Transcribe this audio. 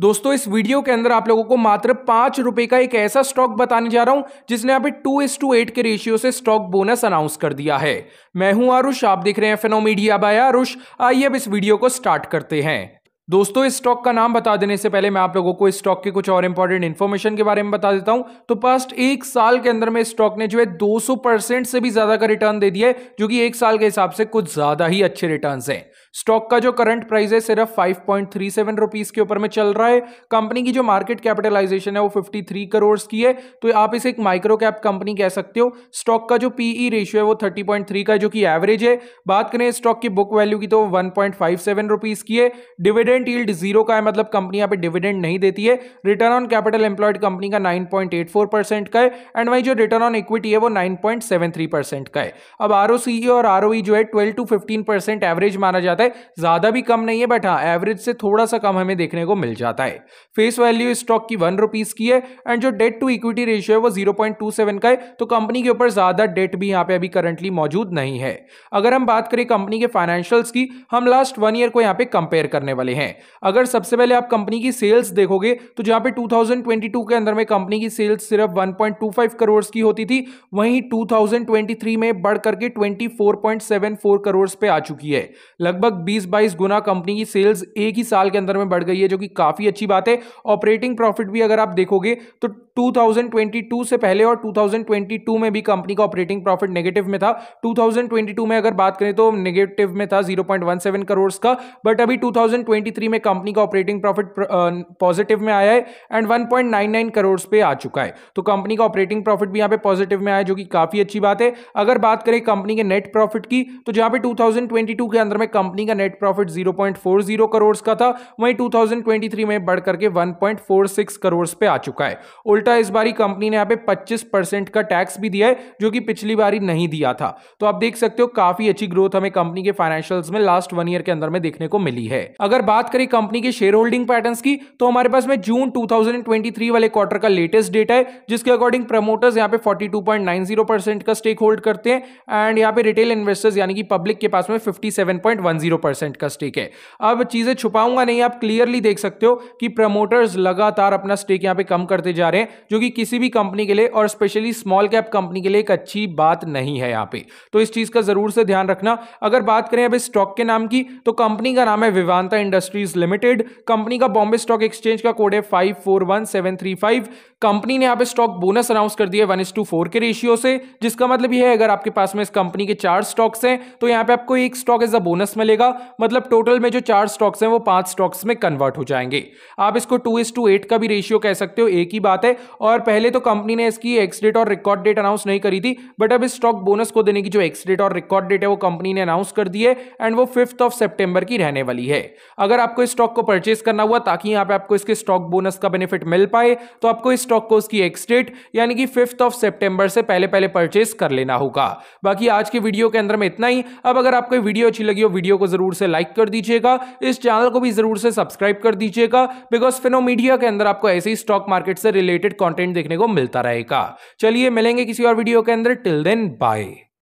दोस्तों इस वीडियो के अंदर आप लोगों को मात्र पांच रुपए का एक ऐसा स्टॉक बताने जा रहा हूं जिसने अभी टू इस टू एट के रेशियो से स्टॉक बोनस अनाउंस कर दिया है मैं हूं आरुष आप देख रहे हैं फेनोमीडिया बाय आरुष आइए अब इस वीडियो को स्टार्ट करते हैं दोस्तों इस स्टॉक का नाम बता देने से पहले मैं आप लोगों को इस स्टॉक के कुछ और इंपॉर्टेंट इन्फॉर्मेशन के बारे में बता देता हूं तो पास्ट एक साल के अंदर में स्टॉक ने जो है 200 परसेंट से भी ज्यादा का रिटर्न दे दिया है जो कि एक साल के हिसाब से कुछ ज्यादा ही अच्छे रिटर्न है स्टॉक का जो करंट प्राइस है सिर्फ five point three seven rupees के ऊपर में चल रहा है कंपनी की जो मार्केट कैपिटलाइजेशन है वो फिफ्टी थ्री करोड़ की है तो आप इसे एक माइक्रो कैप कंपनी कह सकते हो स्टॉक का जो पीई रेशियो e है वो थर्टी पॉइंट थ्री का जो कि एवरेज है बात करें स्टॉक की बुक वैल्यू की तो वन पॉइंट फाइव सेवन की है डिविडेंड डिविडेंड यील्ड जीरो का है मतलब कंपनी यहाँ पे डिविडेंड नहीं देती है return on capital employed company का 9.84 परसेंट का है एंड वही जो रिटर्न ऑन इक्विटी है वो 9.73 परसेंट का है अब आर e और आर e जो है twelve to fifteen percent average माना जाता है ज़्यादा भी कम नहीं है बट हाँ एवरेज से थोड़ा सा कम हमें देखने को मिल जाता है फेस वैल्यू स्टॉक की वन रुपीज़ की है एंड जो डेट टू इक्विटी रेशियो है वो जीरो का है तो कंपनी के ऊपर ज़्यादा डेट भी यहाँ पे अभी करंटली मौजूद नहीं है अगर हम बात करें कंपनी के फाइनेंशियल्स की हम लास्ट वन ईयर को यहाँ पे कंपेयर करने वाले हैं हैं अगर सबसे पहले आप कंपनी की सेल्स देखोगे तो जहां पे 2022 के अंदर में कंपनी की सेल्स सिर्फ 1.25 करोड़ की होती थी वहीं 2023 में बढ़ करके 24.74 करोड़ पे आ चुकी है लगभग 20-22 गुना कंपनी की सेल्स एक ही साल के अंदर में बढ़ गई है जो कि काफ़ी अच्छी बात है ऑपरेटिंग प्रॉफिट भी अगर आप देखोगे तो 2022 से पहले और 2022 में भी कंपनी का ऑपरेटिंग प्रॉफिट नेगेटिव में था 2022 में अगर बात करें तो नेगेटिव में था 0.17 करोड़ का बट अभी 2023 में कंपनी का ऑपरेटिंग प्रॉफिट पॉजिटिव में आया है एंड 1.99 करोड़ पे आ चुका है तो कंपनी का ऑपरेटिंग प्रॉफिट भी यहाँ पे पॉजिटिव में आया जो कि काफी अच्छी बात है अगर बात करें कंपनी के नेट प्रॉफिट की तो जहां पे 2022 के अंदर में कंपनी का नेट प्रॉफिट 0.40 करोड़ का था वहीं 2023 में बढ़ करके 1.46 करोड़ पे आ चुका है उल्टा उल्टा इस बारी कंपनी ने यहाँ पे 25 परसेंट का टैक्स भी दिया है जो कि पिछली बारी नहीं दिया था तो आप देख सकते हो काफी अच्छी ग्रोथ हमें कंपनी के फाइनेंशियल्स में लास्ट वन ईयर के अंदर में देखने को मिली है अगर बात करें कंपनी के शेयर होल्डिंग पैटर्न की तो हमारे पास में जून टू वाले क्वार्टर का लेटेस्ट डेटा है जिसके अकॉर्डिंग प्रमोटर्स यहाँ पे फोर्टी का स्टेक होल्ड करते हैं एंड यहाँ पे रिटेल इन्वेस्टर्स यानी कि पब्लिक के पास में फिफ्टी का स्टेक है अब चीजें छुपाऊंगा नहीं आप क्लियरली देख सकते हो कि प्रमोटर्स लगातार अपना स्टेक यहाँ पे कम करते जा रहे हैं जो कि किसी भी कंपनी के लिए और स्पेशली स्मॉल कैप कंपनी के लिए एक अच्छी बात नहीं है यहाँ पे तो इस चीज़ का ज़रूर से ध्यान रखना अगर बात करें अब इस स्टॉक के नाम की तो कंपनी का नाम है विवांता इंडस्ट्रीज लिमिटेड कंपनी का बॉम्बे स्टॉक एक्सचेंज का कोड है five four one seven three five company ने यहाँ पे स्टॉक बोनस अनाउंस कर दिया वन इस टू फोर के रेशियो से जिसका मतलब यह है अगर आपके पास में इस कंपनी के चार स्टॉक्स हैं तो यहाँ पे आपको एक स्टॉक एज अ बोनस मिलेगा मतलब टोटल में जो चार स्टॉक्स हैं वो पांच स्टॉक्स में कन्वर्ट हो जाएंगे आप इसको टू इस टू एट का भी रेशियो कह सकते हो एक ही बात है और पहले तो कंपनी ने इसकी एक्सडेट और रिकॉर्ड डेट अनाउंस नहीं करी थी बट अब इस स्टॉक बोनस को देने की जो एक्सडेट और रिकॉर्ड डेट है वो कंपनी ने अनाउंस कर दी है एंड वो फिफ्थ ऑफ सेप्टेम्बर की रहने वाली है अगर आपको इस स्टॉक को परचेज करना हुआ ताकि यहाँ पे आपको इसके स्टॉक बोनस का बेनिफिट मिल पाए तो आपको इस स्टॉक को उसकी एक्सडेट यानी कि फिफ्थ ऑफ सेप्टेम्बर से पहले पहले परचेज कर लेना होगा बाकी आज के वीडियो के अंदर में इतना ही अब अगर आपको वीडियो अच्छी लगी हो वीडियो को जरूर से लाइक कर दीजिएगा इस चैनल को भी जरूर से सब्सक्राइब कर दीजिएगा बिकॉज फिनो मीडिया के अंदर आपको ऐसे ही स्टॉक मार्केट से रिलेटेड रिलेटेड कॉन्टेंट देखने को मिलता रहेगा चलिए मिलेंगे किसी और वीडियो के अंदर टिल देन बाय